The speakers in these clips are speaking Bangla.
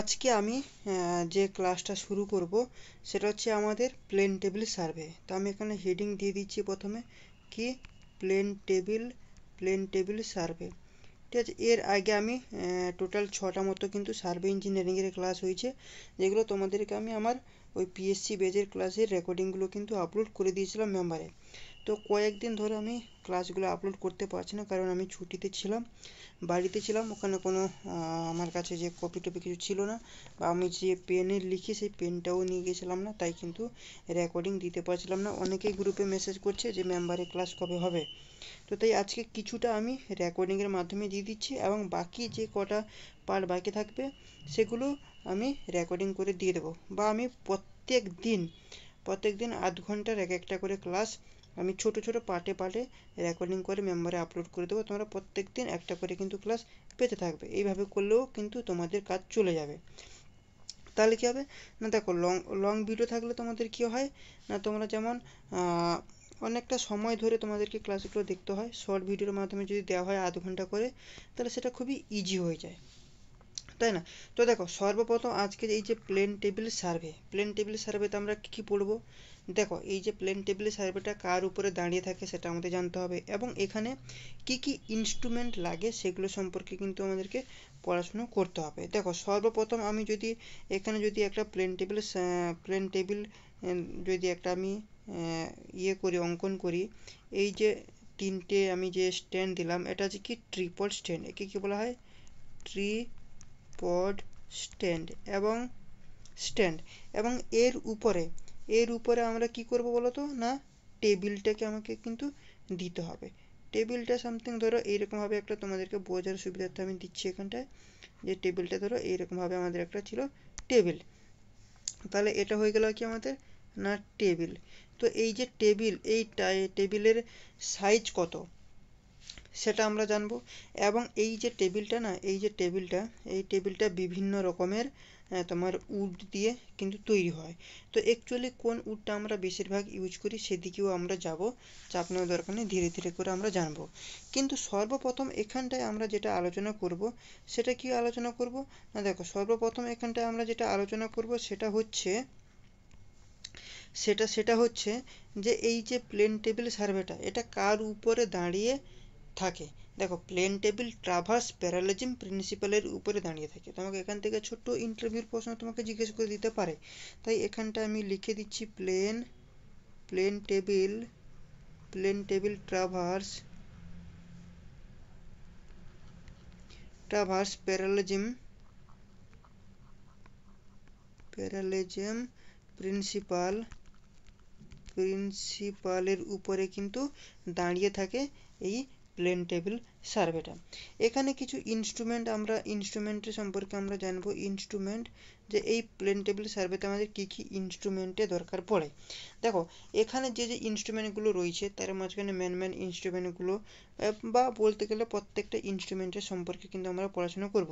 আজকে আমি যে ক্লাসটা শুরু করব সেটা হচ্ছে আমাদের প্লেন টেবিল সার্ভে তো আমি এখানে হেডিং দিয়ে দিচ্ছি প্রথমে কি plane table plane table survey ঠিক আছে এর আগে আমি টোটাল ছটা মতো কিন্তু সার্ভে ইঞ্জিনিয়ারিংয়ের ক্লাস হয়েছে যেগুলো তোমাদেরকে আমি আমার ওই পিএসসি বেজের ক্লাসের রেকর্ডিংগুলো কিন্তু আপলোড করে দিয়েছিলাম মেম্বারে তো কয়েকদিন ধরে আমি ক্লাসগুলো আপলোড করতে পারছি না কারণ আমি ছুটিতে ছিলাম বাড়িতে ছিলাম ওখানে কোনো আমার কাছে যে কপি টপি কিছু ছিল না বা আমি যে পেনে লিখি সেই পেনটাও নিয়ে গেছিলাম না তাই কিন্তু রেকর্ডিং দিতে পারছিলাম না অনেকেই গ্রুপে মেসেজ করছে যে মেম্বারের ক্লাস কবে হবে তো তাই আজকে কিছুটা আমি রেকর্ডিংয়ের মাধ্যমে দিয়ে দিচ্ছি এবং বাকি যে কটা পার্ট বাকি থাকবে সেগুলো আমি রেকর্ডিং করে দিয়ে দেবো বা আমি প্রত্যেক দিন প্রত্যেক দিন আধ ঘন্টার এক একটা করে ক্লাস আমি ছোট ছোট পার্টে পার্টে রেকর্ডিং করে মেম্বারে আপলোড করে দেবো তোমরা প্রত্যেক দিন একটা করে কিন্তু ক্লাস পেতে থাকবে এইভাবে করলেও কিন্তু তোমাদের কাজ চলে যাবে তাহলে কী হবে না দেখো লং লং ভিডিও থাকলে তোমাদের কী হয় না তোমরা যেমন অনেকটা সময় ধরে তোমাদেরকে ক্লাসগুলো দেখতে হয় শর্ট ভিডিওর মাধ্যমে যদি দেওয়া হয় আধ ঘন্টা করে তাহলে সেটা খুবই ইজি হয়ে যায় তাই না তো দেখো সর্বপ্রথম আজকের এই যে plane table survey plane table সার্ভেতে আমরা কী কী পড়বো দেখো এই যে প্লেন টেবিল সার্ভেটা কার উপরে দাঁড়িয়ে থাকে সেটা আমাদের জানতে হবে এবং এখানে কি কি ইনস্ট্রুমেন্ট লাগে সেগুলো সম্পর্কে কিন্তু আমাদেরকে পড়াশুনো করতে হবে দেখো সর্বপ্রথম আমি যদি এখানে যদি একটা প্লেন টেবিল প্লেন টেবিল যদি একটা আমি ইয়ে করি অঙ্কন করি এই যে তিনটে আমি যে স্ট্যান্ড দিলাম এটা হচ্ছে কি ট্রিপল স্ট্যান্ড একে কী বলা হয় ট্রি পড স্ট্যান্ড এবং স্ট্যান্ড এবং এর উপরে এর উপরে আমরা কি করব বলো তো না টেবিলটাকে আমাকে কিন্তু দিতে হবে টেবিলটা সামথিং ধরো এইরকমভাবে একটা তোমাদেরকে বোঝার সুবিধার্থে আমি দিচ্ছি এখানটায় যে টেবিলটা ধরো এইরকমভাবে আমাদের একটা ছিল টেবিল তাহলে এটা হয়ে গেল কি আমাদের না টেবিল তো এই যে টেবিল এই টেবিলের সাইজ কত সেটা আমরা জানবো এবং এই যে টেবিলটা না এই যে টেবিলটা এই টেবিলটা বিভিন্ন রকমের তোমার উড দিয়ে কিন্তু তৈরি হয় তো অ্যাকচুয়ালি কোন উডটা আমরা বেশিরভাগ ইউজ করি সেদিকেও আমরা যাব চাপ নেওয়ার দরকার নেই ধীরে ধীরে করে আমরা জানবো কিন্তু সর্বপ্রথম এখানটায় আমরা যেটা আলোচনা করব সেটা কি আলোচনা করব না দেখো সর্বপ্রথম এখানটায় আমরা যেটা আলোচনা করব সেটা হচ্ছে সেটা সেটা হচ্ছে যে এই যে প্লেন টেবিল সার্ভেটা এটা কার উপরে দাঁড়িয়ে থাকে দেখো প্লেন টেবিল ট্রাভার্স প্যারালিজম প্রিন্সিপালের উপরে দাঁড়িয়ে থাকে তোমাকে এখান থেকে ছোট্ট ইন্টারভিউর প্রশ্ন তোমাকে জিজ্ঞেস করে দিতে পারে তাই এখানটা আমি লিখে দিচ্ছি plane plane table plane table traverse traverse parallelism parallelism principle প্রিন্সিপালের উপরে কিন্তু দাঁড়িয়ে থাকে এই প্লেন টেবিল সার্ভেটা এখানে কিছু ইনস্ট্রুমেন্ট আমরা ইনস্ট্রুমেন্টের সম্পর্কে আমরা জানবো ইনস্ট্রুমেন্ট যে এই প্লেন টেবিল সার্ভেতে আমাদের কী কী ইনস্ট্রুমেন্টে দরকার পড়ে দেখো এখানে যে যে ইনস্ট্রুমেন্টগুলো রয়েছে তার মাঝখানে ম্যান ম্যান ইনস্ট্রুমেন্টগুলো বা বলতে গেলে প্রত্যেকটা ইনস্ট্রুমেন্টের সম্পর্কে কিন্তু আমরা পড়াশোনা করব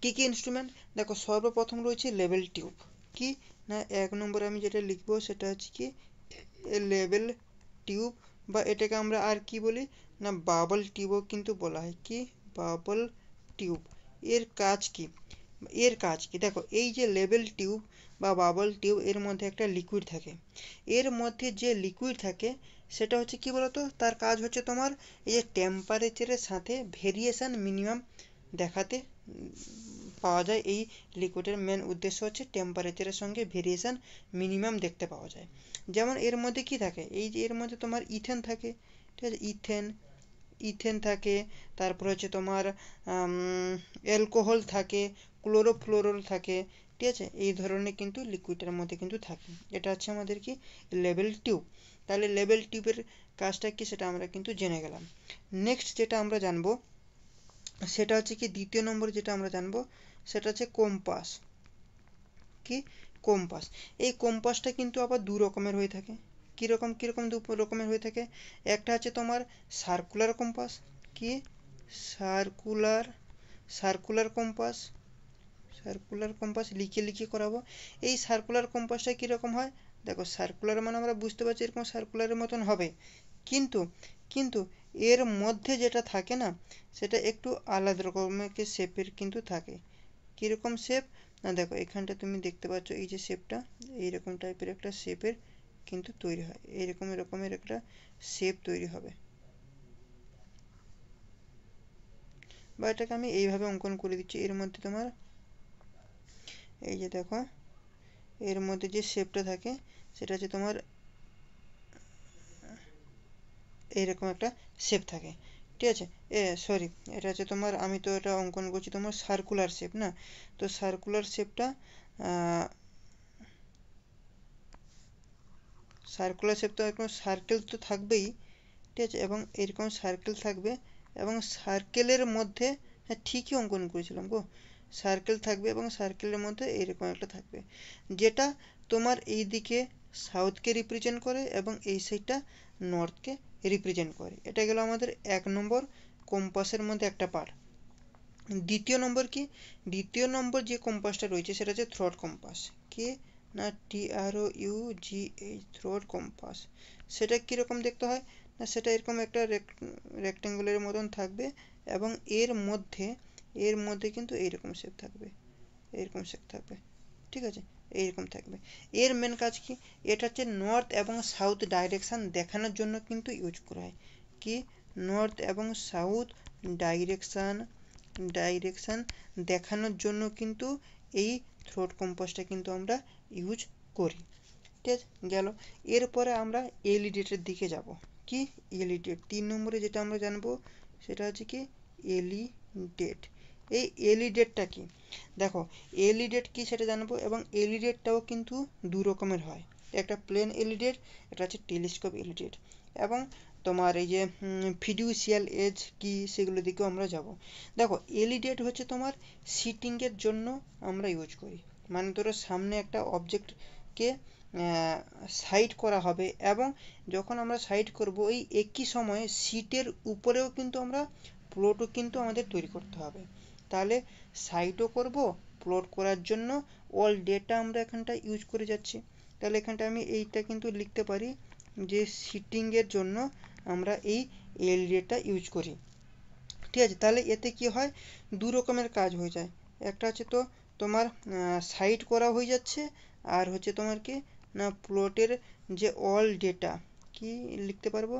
কী কী ইনস্ট্রুমেন্ট দেখো সর্বপ্রথম রয়েছে লেভেল টিউব কি না এক নম্বরে আমি যেটা লিখবো সেটা হচ্ছে কি লেভেল টিউব বা এটাকে আমরা আর কি বলি না বাবল টিউবও কিন্তু বলা হয় কি বাবল টিউব এর কাজ কি এর কাজ কি দেখো এই যে লেবেল টিউব বা বাবল টিউব এর মধ্যে একটা লিকুইড থাকে এর মধ্যে যে লিকুইড থাকে সেটা হচ্ছে কি বলতো তার কাজ হচ্ছে তোমার এই যে টেম্পারেচারের সাথে ভেরিয়েশান মিনিমাম দেখাতে পাওয়া যায় এই লিকুইডের মেন উদ্দেশ্য হচ্ছে টেম্পারেচারের সঙ্গে ভেরিয়েশান মিনিমাম দেখতে পাওয়া যায় যেমন এর মধ্যে কি থাকে এই যে এর মধ্যে তোমার ইথেন থাকে ঠিক আছে ইথেন ইথেন থাকে তারপর হচ্ছে তোমার অ্যালকোহল থাকে ক্লোরোফ্লোরল থাকে ঠিক আছে এই ধরনের কিন্তু লিকুইডের মধ্যে কিন্তু থাকে এটা হচ্ছে আমাদের কি লেভেল টিউব তাহলে লেভেল টিউবের কাজটা কি সেটা আমরা কিন্তু জেনে গেলাম নেক্সট যেটা আমরা জানবো সেটা হচ্ছে কি দ্বিতীয় নম্বর যেটা আমরা জানবো সেটা হচ্ছে কম্পাস কি কম্পাস এই কম্পাসটা কিন্তু আবার দু রকমের হয়ে থাকে কীরকম কীরকম দু রকমের হয়ে থাকে একটা হচ্ছে তোমার সার্কুলার কম্পাস কি circular circular compass circular compass লিখে লিখে করাবো এই সার্কুলার কম্পাসটা কীরকম হয় দেখো সার্কুলার মানে আমরা বুঝতে পারছি এরকম সার্কুলারের মতন হবে কিন্তু কিন্তু এর মধ্যে যেটা থাকে না সেটা একটু আলাদা রকমের শেপের কিন্তু থাকে কীরকম শেপ না দেখো এখানটা তুমি দেখতে পাচ্ছ এই যে শেপটা এইরকম টাইপের একটা শেপের কিন্তু তৈরি হয় এইরকম এরকমের একটা শেপ তৈরি হবে বা এটাকে আমি এইভাবে অঙ্কন করে দিচ্ছি এর মধ্যে তোমার এই যে দেখো এর মধ্যে যে শেপটা থাকে সেটা হচ্ছে তোমার এইরকম একটা শেপ থাকে ঠিক আছে এ সরি এটা হচ্ছে তোমার আমি তো এটা অঙ্কন করছি তোমার সার্কুলার শেপ না তো সার্কুলার শেপটা সার্কুলার শেপ তো এরকম সার্কেল তো থাকবেই ঠিক আছে এবং এরকম সার্কেল থাকবে এবং সার্কেলের মধ্যে হ্যাঁ ঠিকই অঙ্কন করেছিলাম গো সার্কেল থাকবে এবং সার্কেলের মধ্যে এরকম একটা থাকবে যেটা তোমার এই দিকে সাউথকে রিপ্রেজেন্ট করে এবং এই সাইডটা নর্থকে রিপ্রেজেন্ট করে এটা গেল আমাদের এক নম্বর কম্পাসের মধ্যে একটা পার্ট দ্বিতীয় নম্বর কি দ্বিতীয় নম্বর যে কম্পাসটা রয়েছে সেটা হচ্ছে থ্রড কম্পাস কে না T R O U G H trough compass সেটা কীরকম দেখতে হয় না সেটা এরকম একটা রেক্ট্যাঙ্গুলারের মতন থাকবে এবং এর মধ্যে এর মধ্যে কিন্তু এইরকম শেপ থাকবে এরকম শেপ থাকবে ঠিক আছে এইরকম থাকবে এর মেন কাজ কি এটা হচ্ছে নর্থ এবং সাউথ ডাইরেকশান দেখানোর জন্য কিন্তু ইউজ করা হয় কি নর্থ এবং সাউথ ডাইরেকশান ডাইরেকশান দেখানোর জন্য কিন্তু এই থ্রোট কম্পাসটা কিন্তু আমরা ইউজ করি ঠিক আছে গেল এরপরে আমরা এলিডেটের দিকে যাব কি এলিডেট তিন নম্বরে যেটা আমরা জানবো সেটা হচ্ছে কি এলিডেট এই এলিডেটটা e কি দেখো এলিডেট e কি সেটা জানবো এবং এলিডেটটাও e কিন্তু দু রকমের হয় একটা প্লেন এলিডেট এটা হচ্ছে টেলিস্কোপ এলিডেট এবং তোমার এই যে ফিডিউসিয়াল এজ কি সেগুলোর দিকেও আমরা যাব দেখো এলিডেট হচ্ছে তোমার সিটিংয়ের জন্য আমরা ইউজ করি মানে ধরো সামনে একটা অবজেক্টকে সাইড করা হবে এবং যখন আমরা সাইড করব ওই একই সময়ে সিটের উপরেও কিন্তু আমরা প্লটও কিন্তু আমাদের তৈরি করতে হবে তাহলে সাইটও করব প্লট করার জন্য অল ডেটা আমরা এখানটা ইউজ করে যাচ্ছি তাহলে এখানটা আমি এইটা কিন্তু লিখতে পারি যে সিটিংয়ের জন্য আমরা এই এল ডেটা ইউজ করি ঠিক আছে তাহলে এতে কি হয় দু রকমের কাজ হয়ে যায় একটা হচ্ছে তো তোমার সাইট করা হয়ে যাচ্ছে আর হচ্ছে তোমার কি না প্লটের যে অল ডেটা কি লিখতে পারবো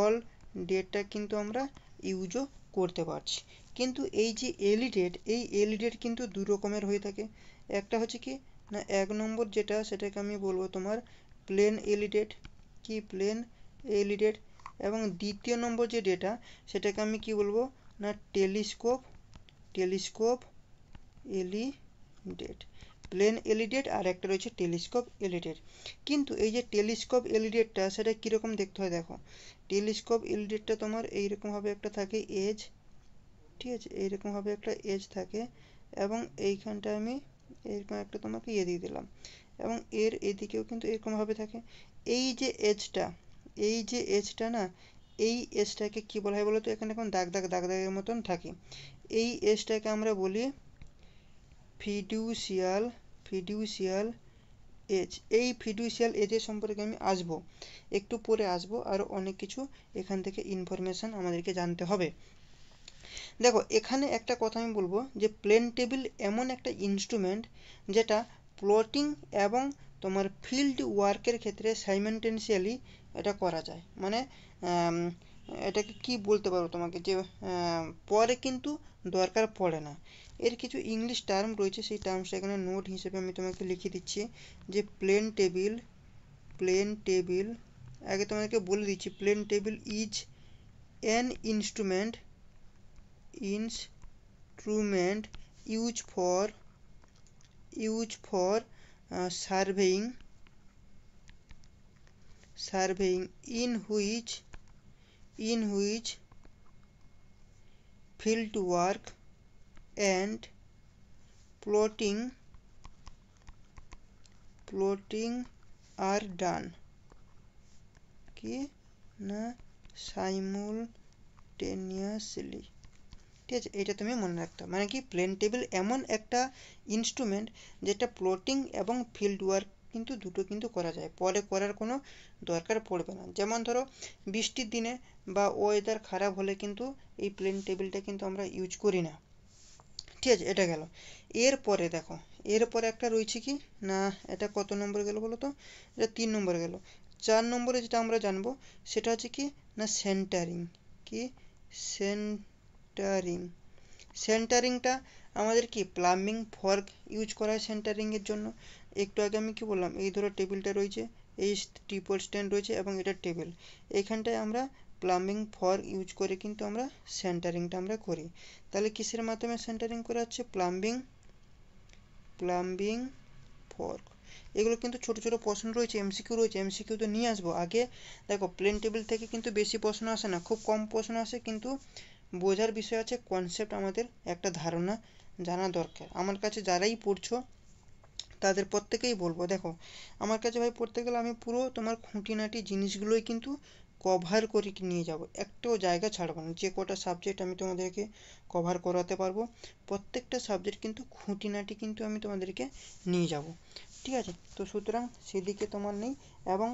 অল ডেটা কিন্তু আমরা ইউজও করতে পারছি কিন্তু এই যে এলিডেড এই এলিডেড কিন্তু দু রকমের হয়ে থাকে একটা হচ্ছে কি না এক নম্বর যেটা সেটাকে আমি বলবো তোমার প্লেন এলিডেড কি প্লেন এলিডেড এবং দ্বিতীয় নম্বর যে ডেটা সেটাকে আমি কি বলবো না telescope telescope alidade plane alidade আর একটা রয়েছে টেলিস্কোপ এলিডেড কিন্তু এই যে টেলিস্কোপ এলিডেডটা সেটা কীরকম দেখতে হয় দেখো টেলিস্কোপ এলিডেডটা তোমার এইরকমভাবে একটা থাকে এজ ঠিক আছে এইরকমভাবে একটা এজ থাকে এবং এইখানটা আমি এরকম একটা তোমাকে ইয়ে দিয়ে দিলাম এবং এর এদিকেও কিন্তু এরকমভাবে থাকে এই যে এজটা এই যে এজটা না এই এজটাকে কী বলা হয় বলো তো এখানে এখন দাগ দাগ দাগ দাগের মতন থাকে এই এজটাকে আমরা বলি ফিডিউসিয়াল ফিডিউশিয়াল এজ এই ফিডিউশিয়াল এজের সম্পর্কে আমি আসব একটু পরে আসব আরও অনেক কিছু এখান থেকে ইনফরমেশান আমাদেরকে জানতে হবে দেখো এখানে একটা কথা আমি বলবো যে প্লেন টেবিল এমন একটা ইনস্ট্রুমেন্ট যেটা প্লটিং এবং তোমার ফিল্ড ওয়ার্কের ক্ষেত্রে সাইমেন্টেনশিয়ালি এটা করা যায় মানে এটাকে কি বলতে পারবো তোমাকে যে পরে কিন্তু দরকার পড়ে না एर कि इंगलिस टर्म रही है से टर्मस नोट हिसेबी तुम्हें लिखे दीची जो प्लें टेबिल प्लें टेबिल आगे तुम्हारे बोले दीची plane table is an instrument instrument used for used for surveying surveying in which in which field work and plotting plotting are done কি না simultaneously ঠিক আছে এটা তুমি মনে রাখতে মানে কি প্লেন টেবিল এমন একটা ইনস্ট্রুমেন্ট যেটা প্লটিং এবং ফিল্ড ওয়ার্ক কিন্তু দুটো কিন্তু করা যায় পরে করার কোনো দরকার পড়বে না যেমন ধরো বৃষ্টির দিনে বা ওয়েদার খারাপ হলে কিন্তু এই প্লেন টেবিলটা কিন্তু আমরা ইউজ করি না ঠিক আছে এটা গেল এরপরে দেখো এরপরে একটা রয়েছে কি না এটা কত নম্বর গেল বলো তো এটা তিন নম্বর গেল চার নম্বরে যেটা আমরা জানবো সেটা হচ্ছে কি না সেন্টারিং কি সেন্টারিং সেন্টারিংটা আমাদের কি প্লাম্বিং ফর্ক ইউজ করা হয় সেন্টারিংয়ের জন্য একটু আগে আমি কি বললাম এই ধরো টেবিলটা রয়েছে এই টিপল স্ট্যান্ড রয়েছে এবং এটা টেবিল এখানটায় আমরা প্লাম্বিং ফর ইউজ করে কিন্তু আমরা সেন্টারিংটা আমরা করি তাহলে কিসের মাধ্যমে সেন্টারিং করা হচ্ছে প্লাম্বিং প্লাম্বিং ফর্ক এগুলো কিন্তু ছোট ছোট প্রশ্ন রয়েছে এমসিকিউ রয়েছে এমসিকিউ তো নিয়ে আসবো আগে দেখো প্লেন টেবিল থেকে কিন্তু বেশি প্রশ্ন আসে না খুব কম প্রশ্ন আসে কিন্তু বোঝার বিষয় আছে কনসেপ্ট আমাদের একটা ধারণা জানা দরকার আমার কাছে যারাই পড়ছো তাদের প্রত্যেকেই বলবো দেখো আমার কাছে ভাই পড়তে গেলে আমি পুরো তোমার খুঁটিনাটি জিনিসগুলোই কিন্তু কভার করে নিয়ে যাব একটাও জায়গা ছাড়বো না যে কটা সাবজেক্ট আমি তোমাদেরকে কভার করাতে পারবো প্রত্যেকটা সাবজেক্ট কিন্তু খুঁটিনাটি কিন্তু আমি তোমাদেরকে নিয়ে যাব ঠিক আছে তো সুতরাং সেদিকে তোমার নেই এবং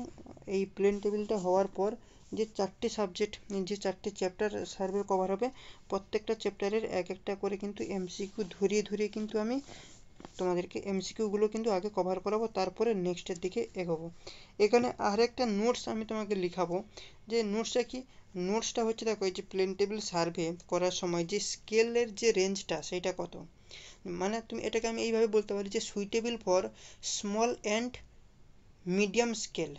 এই প্লেন টেবিলটা হওয়ার পর যে চারটে সাবজেক্ট যে চারটে চ্যাপ্টার সার্ভে কভার হবে প্রত্যেকটা চ্যাপ্টারের এক একটা করে কিন্তু এমসিকিউ ধরিয়ে ধরিয়ে কিন্তু আমি তোমাদেরকে এমসিকিউগুলো কিন্তু আগে কভার করাবো তারপরে নেক্সটের দিকে এগোবো এখানে আরেকটা নোটস আমি তোমাকে লিখাবো যে নোটসটা কি নোটসটা হচ্ছে দেখো এই যে প্লেন টেবিল সার্ভে করার সময় যে স্কেলের যে রেঞ্জটা সেটা কত মানে তুমি এটাকে আমি এইভাবে বলতে পারি যে suitable for small and medium scale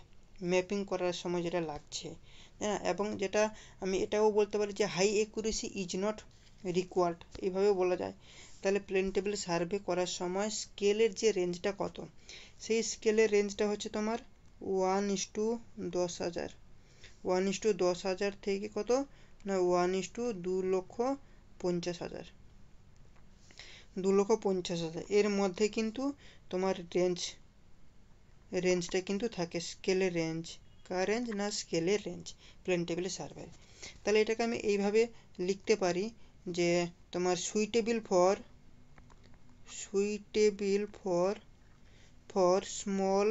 mapping করার সময় যেটা লাগছে হ্যাঁ এবং যেটা আমি এটাও বলতে পারি যে high accuracy is not required এইভাবেও বলা যায় তাহলে প্লেন টেবিল সার্ভে করার সময় স্কেলের যে রেঞ্জটা কত সেই স্কেলের রেঞ্জটা হচ্ছে তোমার ওয়ান ইস টু দশ হাজার ওয়ান ইস টু দশ হাজার থেকে কত না ওয়ান ইস টু দু লক্ষ পঞ্চাশ হাজার দু লক্ষ পঞ্চাশ হাজার এর মধ্যে কিন্তু তোমার রেঞ্জ রেঞ্জটা কিন্তু থাকে স্কেলের রেঞ্জ কার রেঞ্জ না স্কেলের রেঞ্জ প্লেন টেবিল সার্ভে তাহলে এটাকে আমি এইভাবে লিখতে পারি যে তোমার suitable for suitable for for small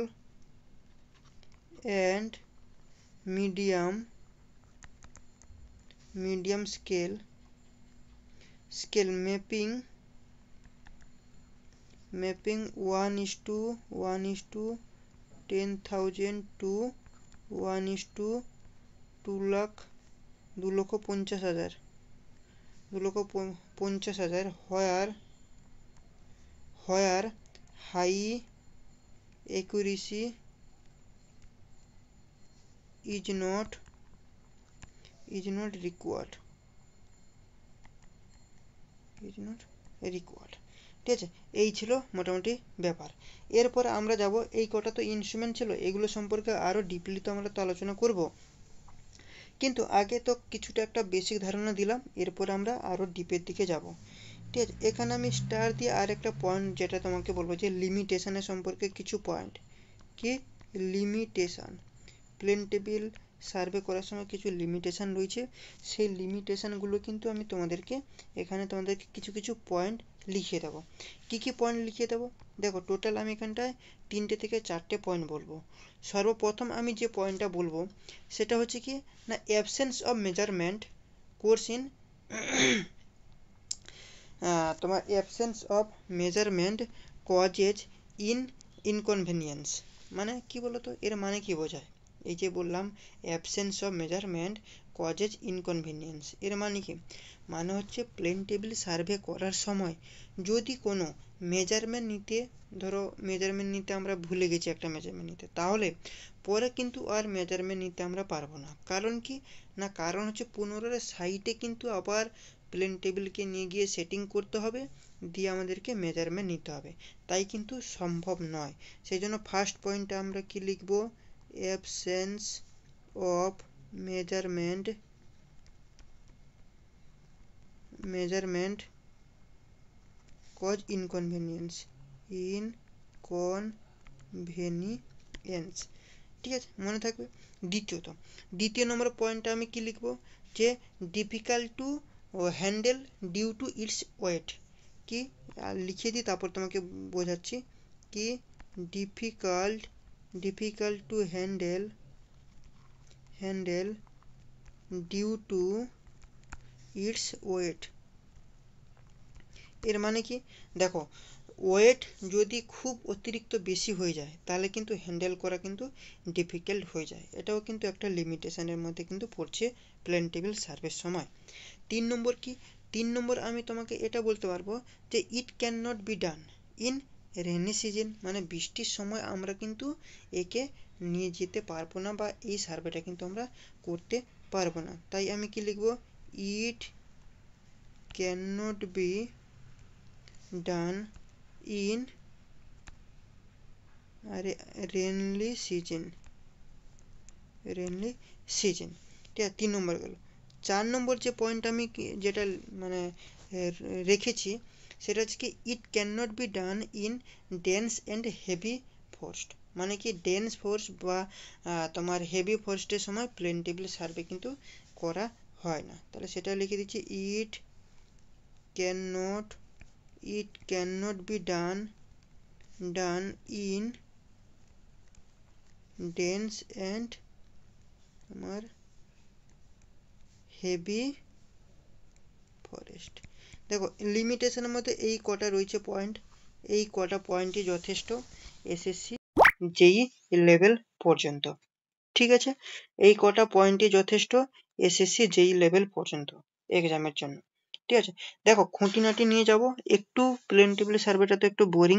and medium medium scale scale mapping mapping 1 is to 1 is to 10000 to 1 is to 2 lakh 2 lakh 50000 2 lakh 50000 where where high accuracy is not is not required is not required ঠিক আছে এই ছিল মোটামুটি ব্যাপার এরপর আমরা যাব এই কটা তো ইনস্ট্রুমেন্ট ছিল এগুলো সম্পর্কে আরও ডিপলি তো আমরা তো আলোচনা করব কিন্তু আগে তো কিছুটা একটা বেসিক ধারণা দিলাম এরপর আমরা আরও ডিপের দিকে যাব ঠিক আছে এখানে আমি স্টার দিয়ে আরেকটা পয়েন্ট যেটা তোমাকে বলবো যে লিমিটেশানের সম্পর্কে কিছু পয়েন্ট কি লিমিটেশান প্লেন টেবিল সার্ভে করার সময় কিছু লিমিটেশান রয়েছে সেই লিমিটেশানগুলো কিন্তু আমি তোমাদেরকে এখানে তোমাদেরকে কিছু কিছু পয়েন্ট লিখিয়ে দেবো কি কি পয়েন্ট লিখিয়ে দেবো দেখো টোটাল আমি এখানটায় তিনটে থেকে চারটে পয়েন্ট বলবো সর্বপ্রথম আমি যে পয়েন্টটা বলবো সেটা হচ্ছে কি না absence of measurement causes in তোমার absence of measurement causes in inconvenience মানে কি বলতো এর মানে কি বোঝায় এই যে বললাম absence of measurement causes inconvenience এর মানে কি মানে হচ্ছে প্লেন টেবিল সার্ভে করার সময় যদি কোনো মেজারমেন্ট নিতে ধরো মেজারমেন্ট নিতে আমরা ভুলে গেছি একটা মেজারমেন্ট নিতে তাহলে পরে কিন্তু আর মেজারমেন্ট নিতে আমরা পারবো না কারণ কি না কারণ হচ্ছে পুনরায় সাইটে কিন্তু আবার প্লেন টেবিলকে নিয়ে গিয়ে সেটিং করতে হবে দিয়ে আমাদেরকে মেজারমেন্ট নিতে হবে তাই কিন্তু সম্ভব নয় সেই জন্য ফার্স্ট পয়েন্টে আমরা কি লিখব absence of measurement measurement cause inconvenience inconvenience ঠিক আছে মনে থাকবে দ্বিতীয়ত দ্বিতীয় নম্বর পয়েন্টটা আমি কি লিখব যে difficult to handle due to its weight কি লিখে দিই তারপর তোমাকে বোঝাচ্ছি কি difficult difficult to handle handle due to its weight এর মানে কি দেখো ওয়েট যদি খুব অতিরিক্ত বেশি হয়ে যায় তাহলে কিন্তু হ্যান্ডেল করা কিন্তু ডিফিকাল্ট হয়ে যায় এটাও কিন্তু একটা লিমিটেশনের মধ্যে কিন্তু পড়ছে প্লেন টেবিল সার্ভের সময় তিন নম্বর কি তিন নম্বর আমি তোমাকে এটা বলতে পারবো যে it can not be done in rainy season মানে বৃষ্টির সময় আমরা কিন্তু একে নিয়ে যেতে পারবো না বা এই সার্ভেটা কিন্তু আমরা করতে পারবো না তাই আমি কি লিখব it can not be done in আরে রেনলি সিজন রেনলি সিজন ঠিক আছে তিন নম্বর গেল চার নম্বর যে পয়েন্ট আমি যেটা মানে রেখেছি সেটা হচ্ছে কি it can not be done in dense and heavy forest মানে কি ডেন্স ফোর্স বা তোমার হেভি ফোর্সের সময় প্লেন টেবিল সার্ভে কিন্তু করা হয় না তাহলে সেটা লিখে দিচ্ছি it can not it can not be done done in dense and তোমার হেভি ফরেস্ট দেখো লিমিটেশনের মধ্যে এই কটা রয়েছে পয়েন্ট এই কটা পয়েন্টই যথেষ্ট এসএসসি জেই লেভেল পর্যন্ত ঠিক আছে এই কটা পয়েন্টই যথেষ্ট এসএসসি যেই লেভেল পর্যন্ত এক্সামের জন্য ঠিক আছে দেখো খুঁটিনাটি নিয়ে যাব একটু প্লেন টেবিল সার্ভেটা তো একটু বোরিং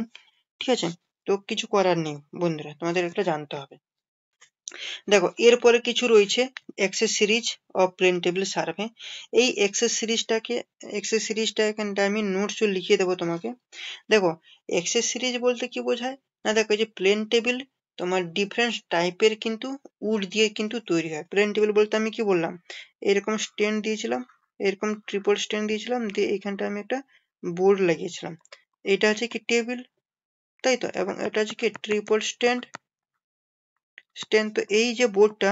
ঠিক আছে তো কিছু করার নেই বন্ধুরা তোমাদের এটা জানতে হবে দেখো এরপরে কিছু রয়েছে accessories of plane table survey এই এক্সেস সিরিজটাকে এক্সেস সিরিজটা এখানটা আমি নোটসও লিখিয়ে দেবো তোমাকে দেখো এক্সেস সিরিজ বলতে কি বোঝায় না দেখো যে প্লেন টেবিল তোমার ডিফারেন্ট টাইপের কিন্তু উড দিয়ে কিন্তু তৈরি হয় প্লেন টেবিল বলতে আমি কি বললাম এরকম স্ট্যান্ড দিয়েছিলাম এরকম ট্রিপল স্ট্যান্ড দিয়েছিলাম দিয়ে এখানটা আমি একটা বোর্ড লাগিয়েছিলাম এটা হচ্ছে কি টেবিল তাই তো এবং এটা হচ্ছে কি ট্রিপল স্ট্যান্ড স্ট্রেন্থ এই যে বোর্ডটা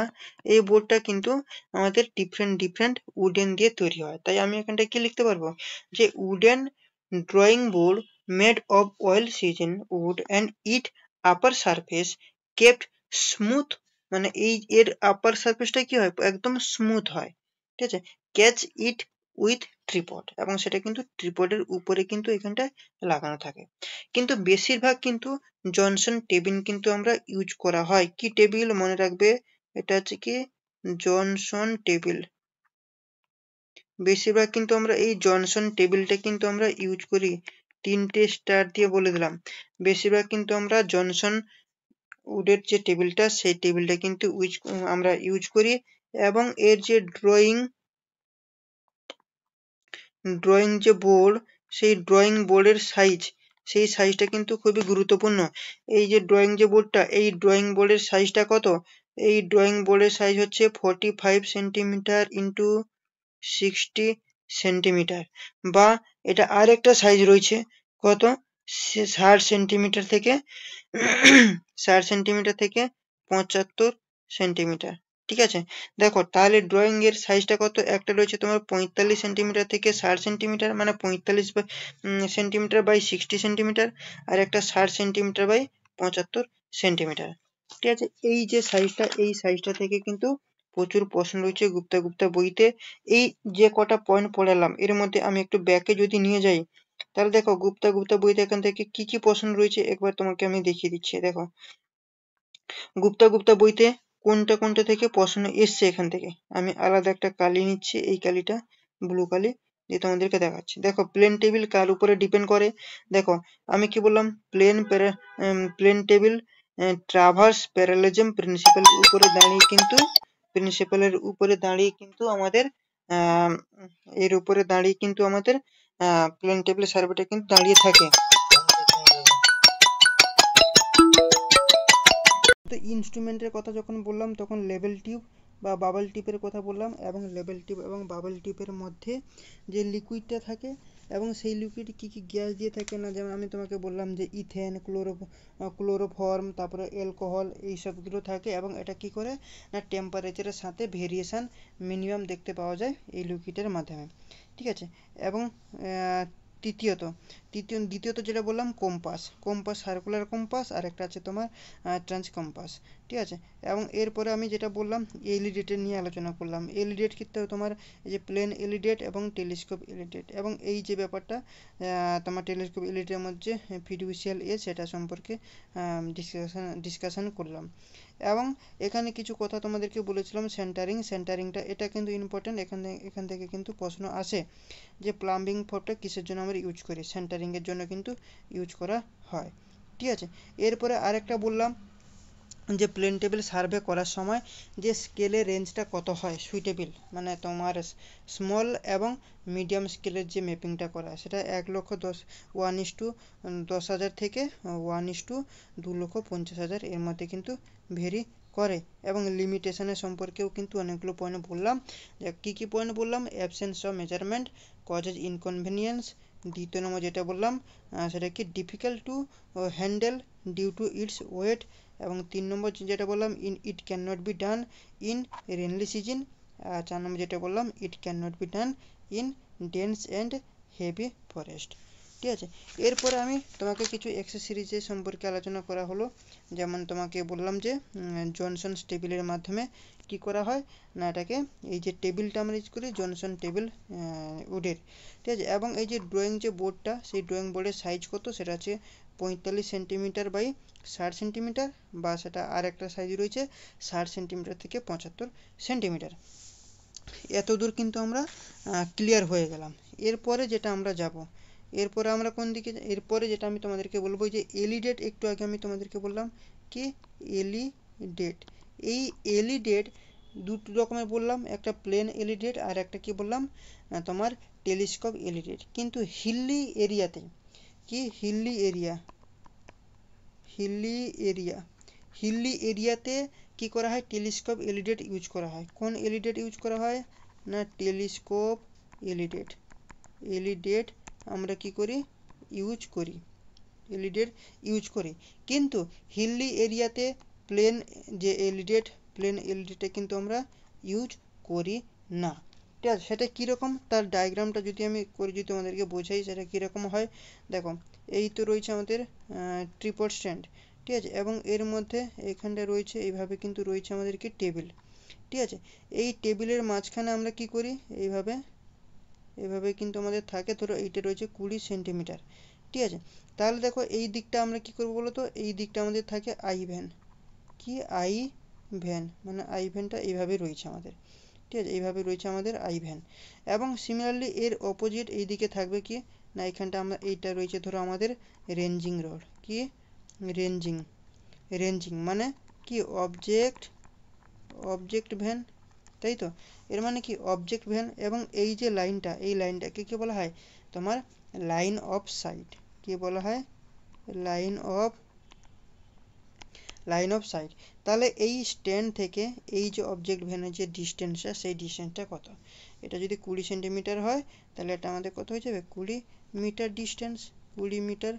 এই বোর্ডটা কিন্তু আমাদের डिफरेंट डिफरेंट वुডেন দিয়ে তৈরি হয় তাই আমি এখানে কি লিখতে পারবো যে wooden drawing board made of well seasoned wood and it upper surface kept smooth মানে এই এর अपर সারফেসটা কি হয় একদম স্মুথ হয় ঠিক আছে কেচ ইট উইথ ট্রিপড এবং সেটা কিন্তু ট্রিপডের উপরে কিন্তু এখানটায় লাগানো থাকে কিন্তু বেশিরভাগ কিন্তু জনসন টেবিল কিন্তু আমরা ইউজ করা হয় কি টেবিল মনে রাখবে এটা হচ্ছে কি জনসন টেবিল বেশিরভাগ কিন্তু আমরা এই জনসন টেবিলটা কিন্তু আমরা ইউজ করি তিনটে স্টার দিয়ে বলে দিলাম বেশিরভাগ কিন্তু আমরা জনসন উডের যে টেবিলটা সেই টেবিলটা কিন্তু আমরা ইউজ করি এবং এর যে ড্রয়িং ড্রয়িং যে বোর্ড সেই ড্রয়িং বোর্ডের সাইজ সেই সাইজটা কিন্তু খুবই গুরুত্বপূর্ণ এই যে ড্রয়িং যে বোর্ডটা এই ড্রয়িং বোর্ডের সাইজটা কত এই ড্রয়িং বোর্ডের সাইজ হচ্ছে forty five centimetre into sixty centimetre বা এটা আর একটা সাইজ রয়েছে কত ষাট সেন্টিমিটার থেকে ষাট সেন্টিমিটার থেকে পঁচাত্তর সেন্টিমিটার ঠিক আছে দেখো তাহলে ড্রয়িংয়ের সাইজটা কত একটা রয়েছে তোমার পঁয়তাল্লিশ সেন্টিমিটার থেকে ষাট সেন্টিমিটার মানে পঁয়তাল্লিশ সেন্টিমিটার বাই সিক্সটি সেন্টিমিটার আর একটা ষাট সেন্টিমিটার বাই পঁচাত্তর সেন্টিমিটার ঠিক আছে এই যে সাইজটা এই সাইজটা থেকে কিন্তু প্রচুর প্রশ্ন রয়েছে গুপ্তা গুপ্তা বইতে এই যে কটা পয়েন্ট পড়ালাম এর মধ্যে আমি একটু ব্যাকে যদি নিয়ে যাই তাহলে দেখো গুপ্তা গুপ্তা বইতে এখান থেকে কি কি প্রশ্ন রয়েছে একবার তোমাকে আমি দেখিয়ে দিচ্ছি দেখো গুপ্তা গুপ্তা বইতে কোনটা কোনটা থেকে প্রশ্ন এসছে এখান থেকে আমি আলাদা একটা কালি নিচ্ছি এই কালিটা ব্লু কালি যে তোমাদেরকে দেখাচ্ছি দেখো প্লেন টেবিল কার উপরে ডিপেন্ড করে দেখো আমি কি বললাম plane plane table traverse parallelism principle উপরে দাঁড়িয়ে কিন্তু প্রিন্সিপালের উপরে দাঁড়িয়ে কিন্তু আমাদের এর উপরে দাঁড়িয়ে কিন্তু আমাদের প্লেন টেবিল সার্ভেটা কিন্তু দাঁড়িয়ে থাকে তো ইনস্ট্রুমেন্টের কথা যখন বললাম তখন লেভেল টিউব বা বাবল টিপের কথা বললাম এবং লেভেল টিপ এবং বাবল টিপের মধ্যে যে লিকুইডটা থাকে এবং সেই লিকুইড কী কী গ্যাস দিয়ে থাকে না যেমন আমি তোমাকে বললাম যে ইথেন ক্লোরো ক্লোরোফর্ম তারপরে অ্যালকোহল এই সবগুলো থাকে এবং এটা কি করে না টেম্পারেচারের সাথে ভেরিয়েশান মিনিমাম দেখতে পাওয়া যায় এই লিকুইডের মাধ্যমে ঠিক আছে এবং তৃতীয়ত তৃতীয় দ্বিতীয়ত যেটা বললাম কম্পাস কম্পাস সার্কুলার কম্পাস আর একটা আছে তোমার ট্রান্স কম্পাস ঠিক আছে এবং এরপরে আমি যেটা বললাম এলিডেটের e e নিয়ে আলোচনা করলাম এলিডেট e কিন্তু তোমার এই যে প্লেন এলিডেট এবং টেলিস্কোপ এলিডেট এবং এই যে ব্যাপারটা তোমার টেলিস্কোপ এলিডেটের মধ্যে ফিডিউশিয়াল এ সেটা সম্পর্কে ডিসকাশন ডিসকাশন করলাম এবং এখানে কিছু কথা তোমাদেরকে বলেছিলাম সেন্টারিং সেন্টারিংটা এটা কিন্তু ইম্পর্টেন্ট এখান এখান থেকে কিন্তু প্রশ্ন আসে যে প্লাম্বিং ফোর্বটা কিসের জন্য আমরা ইউজ করি সেন্টারিংয়ের জন্য কিন্তু ইউজ করা হয় ঠিক আছে এরপরে আরেকটা বললাম যে প্লেন টেবিল সার্ভে করার সময় যে স্কেলের রেঞ্জটা কত হয় সুইটেবিল মানে তোমার স্মল এবং মিডিয়াম স্কেলের যে ম্যাপিংটা করা সেটা এক লক্ষ দশ ওয়ান ইস টু দশ হাজার থেকে ওয়ান ইস টু দু লক্ষ পঞ্চাশ হাজার এর মধ্যে কিন্তু ভেরি করে এবং লিমিটেশনের সম্পর্কেও কিন্তু অনেকগুলো পয়েন্ট বললাম কী কী পয়েন্ট বললাম absence of measurement causes inconvenience দ্বিতীয় নম্বর যেটা বললাম সেটা কি difficult to handle due to its weight এবং তিন নম্বর যেটা বললাম in it can not be done in rainy season চার নম্বর যেটা বললাম it can not be done in dense and heavy forest ঠিক আছে এরপরে আমি তোমাকে কিছু অ্যাক্সেসরিজের সম্পর্কে আলোচনা করা হলো যেমন তোমাকে বললাম যে জনসন টেবিলের মাধ্যমে কি করা হয় না এটাকে এই যে টেবিলটা আমরা ইউজ করি জনসন টেবিল উডের ঠিক আছে এবং এই যে ড্রয়িং যে বোর্ডটা সেই ড্রয়িং বোর্ডের সাইজ কত সেটা হচ্ছে পঁয়তাল্লিশ সেন্টিমিটার বাই ষাট সেন্টিমিটার বা সেটা আর একটা সাইজ রয়েছে ষাট সেন্টিমিটার থেকে পঁচাত্তর সেন্টিমিটার এতদূর কিন্তু আমরা ক্লিয়ার হয়ে গেলাম এরপরে যেটা আমরা যাব এরপরে আমরা কোন দিকে এরপরে যেটা আমি তোমাদেরকে বলবো যে এলিডেট একটু আগে আমি তোমাদেরকে বললাম কি এলিডেট এই এলিডেট দুটো রকমের বললাম একটা প্লেন এলিডেট আর একটা কি বললাম তোমার টেলিস্কোপ এলিডেট কিন্তু হিল্লি এরিয়াতে কি হিল্লি এরিয়া হিল্লি এরিয়া হিল্লি এরিয়াতে কি করা হয় টেলিস্কোপ এলিডেট ইউজ করা হয় কোন এলিডেট ইউজ করা হয় না টেলিস্কোপ এলিডেট এলিডেট আমরা কি করি ইউজ করি এলিডেড ইউজ করি কিন্তু হিললি এরিয়াতে প্লেন যে এলিডেড প্লেন এলিডেটটা কিন্তু আমরা ইউজ করি না ঠিক আছে সেটা কীরকম তার ডায়াগ্রামটা যদি আমি করে যদি তোমাদেরকে বোঝাই সেটা কীরকম হয় দেখো এই তো রয়েছে আমাদের ট্রিপল স্ট্যান্ড ঠিক আছে এবং এর মধ্যে এখানটা রয়েছে এইভাবে কিন্তু রয়েছে আমাদেরকে টেবিল ঠিক আছে এই টেবিলের মাঝখানে আমরা কি করি এইভাবে এভাবে কিন্তু আমাদের থাকে ধরো এইটা রয়েছে কুড়ি সেন্টিমিটার ঠিক আছে তাহলে দেখো এই দিকটা আমরা কি করবো বলো তো এই দিকটা আমাদের থাকে আই ভ্যান কি আই ভ্যান মানে আই ভ্যানটা এইভাবে রয়েছে আমাদের ঠিক আছে এইভাবে রয়েছে আমাদের আই ভ্যান এবং সিমিলারলি এর অপোজিট এই দিকে থাকবে কি না এখানটা আমরা এইটা রয়েছে ধরো আমাদের রেঞ্জিং রড কি রেঞ্জিং রেঞ্জিং মানে কি অবজেক্ট অবজেক্ট ভ্যান তাই তো এর মানে কি অবজেক্ট ভ্যান এবং এই যে লাইনটা এই লাইনটাকে কী বলা হয় তোমার লাইন অফ সাইট কি বলা হয় line of line of sight তাহলে এই স্ট্যান্ড থেকে এই যে অবজেক্ট ভ্যানের যে ডিস্টেন্সটা সেই ডিস্টেন্সটা কত এটা যদি কুড়ি সেন্টিমিটার হয় তাহলে এটা আমাদের কত হয়ে যাবে কুড়ি মিটার ডিস্টেন্স কুড়ি মিটার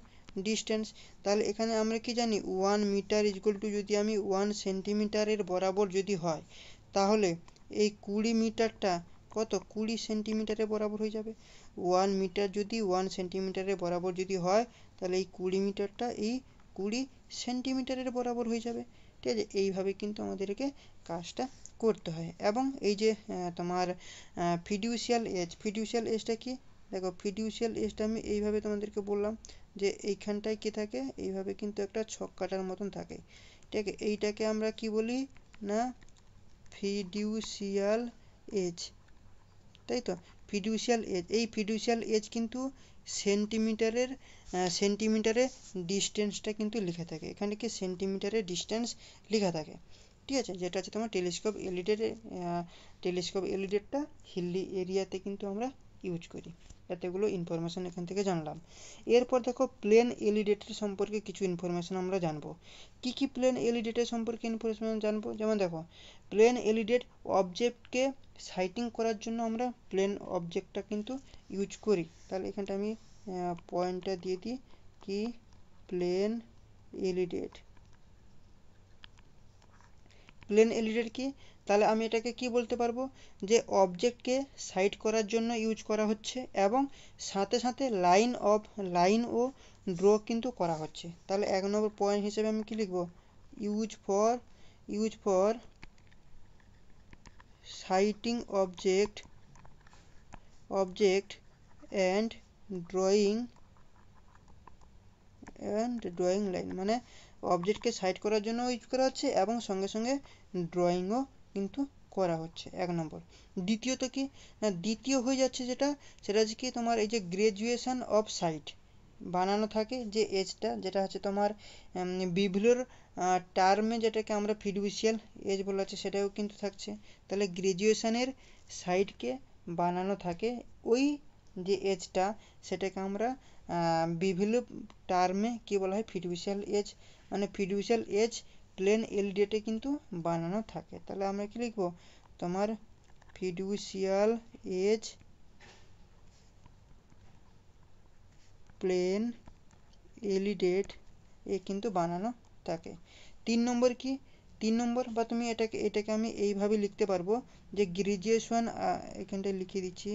ডিস্টেন্স তাহলে এখানে আমরা কি জানি ওয়ান মিটার ইজকুয়াল টু যদি আমি ওয়ান সেন্টিমিটারের বরাবর যদি হয় তাহলে এই কুড়ি মিটারটা কত কুড়ি সেন্টিমিটারে বরাবর হয়ে যাবে ওয়ান মিটার যদি ওয়ান সেন্টিমিটারে বরাবর যদি হয় তাহলে এই কুড়ি মিটারটা এই কুড়ি সেন্টিমিটারের বরাবর হয়ে যাবে ঠিক আছে এইভাবে কিন্তু আমাদেরকে কাজটা করতে হয় এবং এই যে তোমার ফিডিউশিয়াল এজ ফিডিউশিয়াল এজটা কি দেখো ফিডিউশিয়াল এজটা আমি এইভাবে তোমাদেরকে বললাম যে এইখানটায় কি থাকে এইভাবে কিন্তু একটা ছক কাটার মতন থাকে ঠিক আছে এইটাকে আমরা কি বলি না ফিডিউশিয়াল এজ তাই তো ফিডিউশিয়াল এজ এই ফিডিউশিয়াল এজ কিন্তু সেন্টিমিটারের সেন্টিমিটারে ডিস্টেন্সটা কিন্তু লেখা থাকে এখানে কি সেন্টিমিটারের ডিস্টেন্স লেখা থাকে ঠিক আছে যেটা আছে তোমার টেলিস্কোপ এলিডের টেলিস্কোপ এলিডেরটা হিলি এরিয়াতে কিন্তু আমরা ইউজ করি এতগুলো ইনফরমেশন এখান থেকে জানলাম এরপর দেখো প্লেন এলিডেটের সম্পর্কে কিছু ইনফরমেশন আমরা জানবো কি কি প্লেন এলিডেটের সম্পর্কে ইনফরমেশন জানবো যেমন দেখো প্লেন এলিডেট অবজেক্টকে সাইটিং করার জন্য আমরা প্লেন অবজেক্টটা কিন্তু ইউজ করি তাহলে এখানটা আমি পয়েন্টটা দিয়ে দিই কি প্লেন এলিডেট প্লেন এলিডেট কি তাহলে আমি এটাকে কি বলতে পারবো যে অবজেক্টকে সাইড করার জন্য ইউজ করা হচ্ছে এবং সাথে সাথে লাইন অফ লাইন ও ড্র কিন্তু করা হচ্ছে তাহলে এক নম্বর পয়েন্ট হিসেবে আমি কি লিখব use for use for sighting object object and drawing and drawing line মানে অবজেক্টকে সাইড করার জন্য ইউজ করা হচ্ছে এবং সঙ্গে সঙ্গে ড্রয়িংও কিন্তু করা হচ্ছে এক নম্বর দ্বিতীয়ত কি না দ্বিতীয় হয়ে যাচ্ছে যেটা সেটা হচ্ছে কি তোমার এই যে গ্রাজুয়েশন অফ সাইট বানানো থাকে যে এজটা যেটা হচ্ছে তোমার বিভিলোর টার্মে যেটাকে আমরা ফিডুশিয়াল এজ বলা হচ্ছে সেটাও কিন্তু থাকছে তাহলে গ্রাজুয়েশনের সাইটকে বানানো থাকে ওই যে এজটা সেটাকে আমরা বিভিন্ন টার্মে কী বলা হয় ফিডুশিয়াল এজ মানে ফিডুশিয়াল এজ প্লেন এলডিএটে কিন্তু বানানো থাকে তাহলে আমরা কি লিখবো তোমার ফিডুসিয়াল এজ প্লেন এলিডেট এ কিন্তু বানানো থাকে তিন নম্বর কি তিন নম্বর বা তুমি এটাকে এটাকে আমি এইভাবে লিখতে পারবো যে গ্র্যাজুয়েশন এখানটায় লিখে দিচ্ছি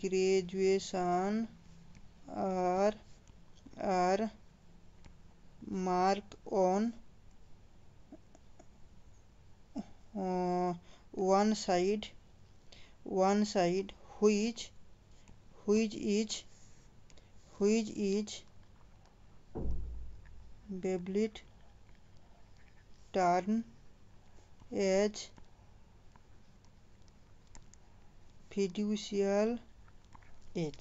গ্র্যাজুয়েশন আর আর mark on one side one side which which is which is Beyblade turn as fiducial edge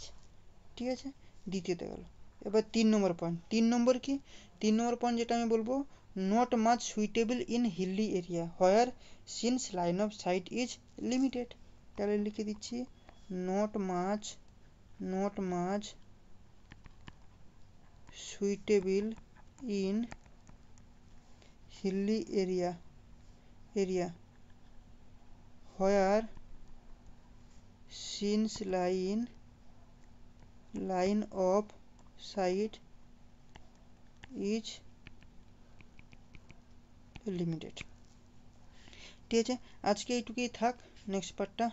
ঠিক আছে দ্বিতীয়তে গেল এবার তিন নম্বর পয়েন্ট তিন নম্বর কি তিন নম্বর পয়েন্ট যেটা আমি বলবো not much suitable in hilly area where since line of sight is limited তাহলে লিখে দিচ্ছি not much not much suitable in hilly area area where since line line of sight is limited ঠিক আছে আজকে এইটুকুই থাক নেক্সট পার্টটা